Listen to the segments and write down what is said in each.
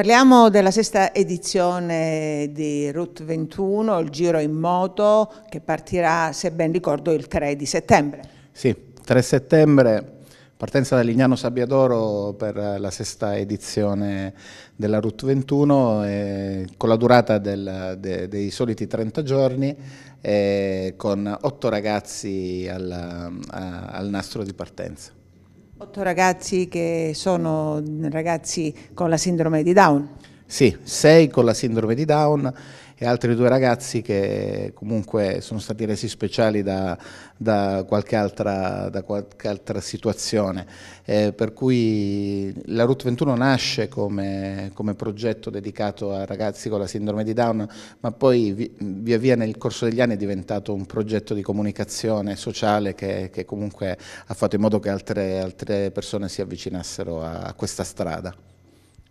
Parliamo della sesta edizione di Route 21, il Giro in Moto, che partirà, se ben ricordo, il 3 di settembre. Sì, 3 settembre, partenza da Lignano Sabbiadoro per la sesta edizione della Route 21, eh, con la durata del, de, dei soliti 30 giorni, eh, con 8 ragazzi al, a, al nastro di partenza. Otto ragazzi che sono ragazzi con la sindrome di Down. Sì, sei con la sindrome di Down e altri due ragazzi che comunque sono stati resi speciali da, da, qualche, altra, da qualche, altra, situazione. Eh, per cui la Route 21 nasce come, come, progetto dedicato a ragazzi con la sindrome di Down, ma poi vi, via via nel corso degli anni è diventato un progetto di comunicazione sociale che, che comunque ha fatto in modo che altre, altre persone si avvicinassero a, a questa strada.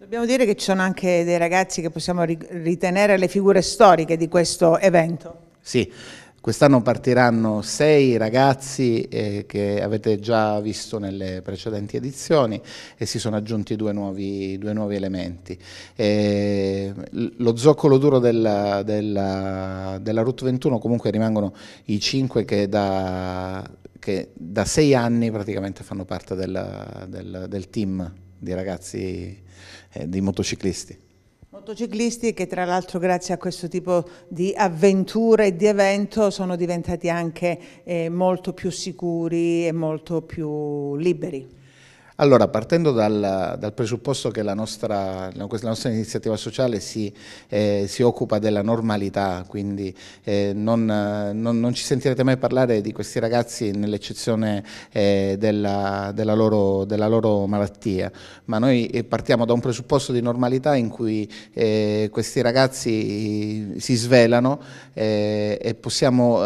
Dobbiamo dire che ci sono anche dei ragazzi che possiamo ritenere le figure storiche di questo evento. Sì, Quest'anno partiranno sei ragazzi eh, che avete già visto nelle precedenti edizioni e si sono aggiunti due nuovi, due nuovi elementi. E eh, lo zoccolo duro della, della, della Route 21 comunque rimangono i cinque che da, che da sei anni praticamente fanno parte della, del, del team di ragazzi, eh, di motociclisti. Motociclisti che tra l'altro grazie a questo tipo di avventura e di evento sono diventati anche eh, molto più sicuri e molto più liberi. Allora, partendo dal, dal presupposto che la nostra, la nostra, iniziativa sociale si, eh, si occupa della normalità, quindi eh, non, non, non, ci sentirete mai parlare di questi ragazzi nell'eccezione eh, della, della, della, loro, malattia, ma noi eh, partiamo da un presupposto di normalità in cui eh, questi ragazzi si svelano eh, e possiamo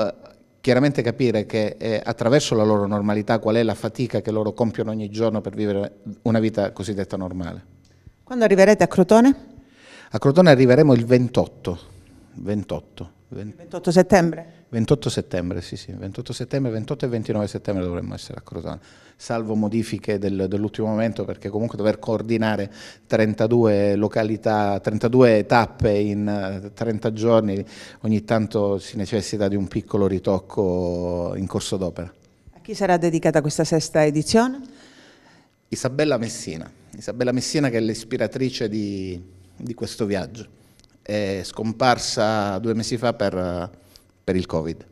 chiaramente capire che eh, attraverso la loro normalità qual è la fatica che loro compiono ogni giorno per vivere una vita cosiddetta normale. Quando arriverete a Crotone? A Crotone arriveremo il 28, 28, 20... 28 settembre? 28 settembre, sì, sì, 28 settembre, 28 e 29 settembre dovremmo essere a Crotone, salvo modifiche del, dell'ultimo momento perché comunque dover coordinare 32 località, 32 tappe in 30 eh, giorni, ogni tanto si necessita di un piccolo ritocco in corso d'opera. A chi sarà dedicata questa sesta edizione? Isabella Messina, Isabella Messina che è l'ispiratrice di, di questo viaggio, è scomparsa due mesi fa per per il Covid.